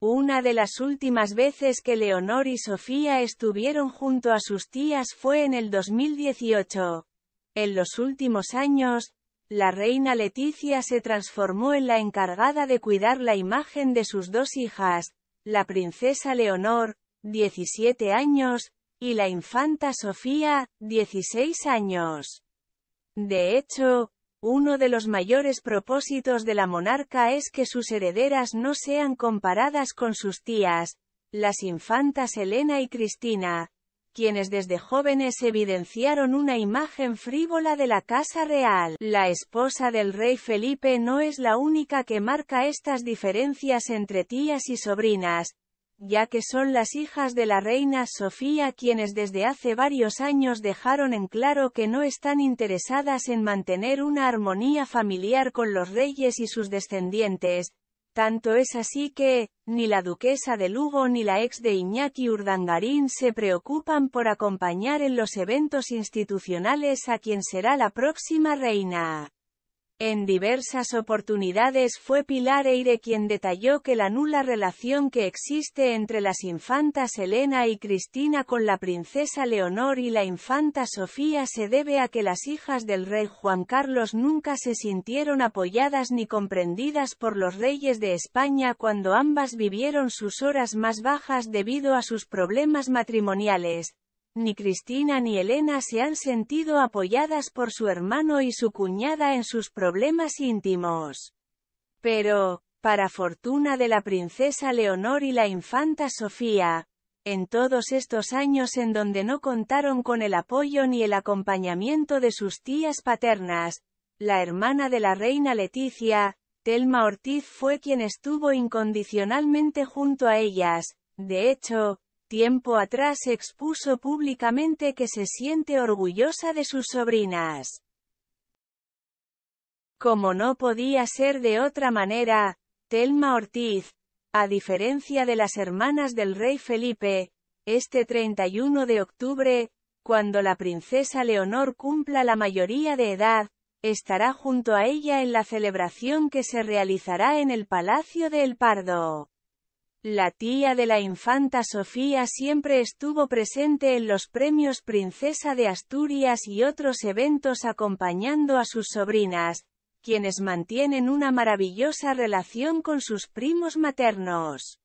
Una de las últimas veces que Leonor y Sofía estuvieron junto a sus tías fue en el 2018. En los últimos años, la reina Leticia se transformó en la encargada de cuidar la imagen de sus dos hijas, la princesa Leonor, 17 años, y la infanta Sofía, 16 años. De hecho, uno de los mayores propósitos de la monarca es que sus herederas no sean comparadas con sus tías, las infantas Elena y Cristina, quienes desde jóvenes evidenciaron una imagen frívola de la casa real. La esposa del rey Felipe no es la única que marca estas diferencias entre tías y sobrinas, ya que son las hijas de la reina Sofía quienes desde hace varios años dejaron en claro que no están interesadas en mantener una armonía familiar con los reyes y sus descendientes, tanto es así que, ni la duquesa de Lugo ni la ex de Iñaki Urdangarín se preocupan por acompañar en los eventos institucionales a quien será la próxima reina. En diversas oportunidades fue Pilar Eire quien detalló que la nula relación que existe entre las infantas Elena y Cristina con la princesa Leonor y la infanta Sofía se debe a que las hijas del rey Juan Carlos nunca se sintieron apoyadas ni comprendidas por los reyes de España cuando ambas vivieron sus horas más bajas debido a sus problemas matrimoniales. Ni Cristina ni Elena se han sentido apoyadas por su hermano y su cuñada en sus problemas íntimos. Pero, para fortuna de la princesa Leonor y la infanta Sofía, en todos estos años en donde no contaron con el apoyo ni el acompañamiento de sus tías paternas, la hermana de la reina Leticia, Telma Ortiz fue quien estuvo incondicionalmente junto a ellas, de hecho, Tiempo atrás expuso públicamente que se siente orgullosa de sus sobrinas. Como no podía ser de otra manera, Telma Ortiz, a diferencia de las hermanas del rey Felipe, este 31 de octubre, cuando la princesa Leonor cumpla la mayoría de edad, estará junto a ella en la celebración que se realizará en el Palacio de El Pardo. La tía de la infanta Sofía siempre estuvo presente en los premios Princesa de Asturias y otros eventos acompañando a sus sobrinas, quienes mantienen una maravillosa relación con sus primos maternos.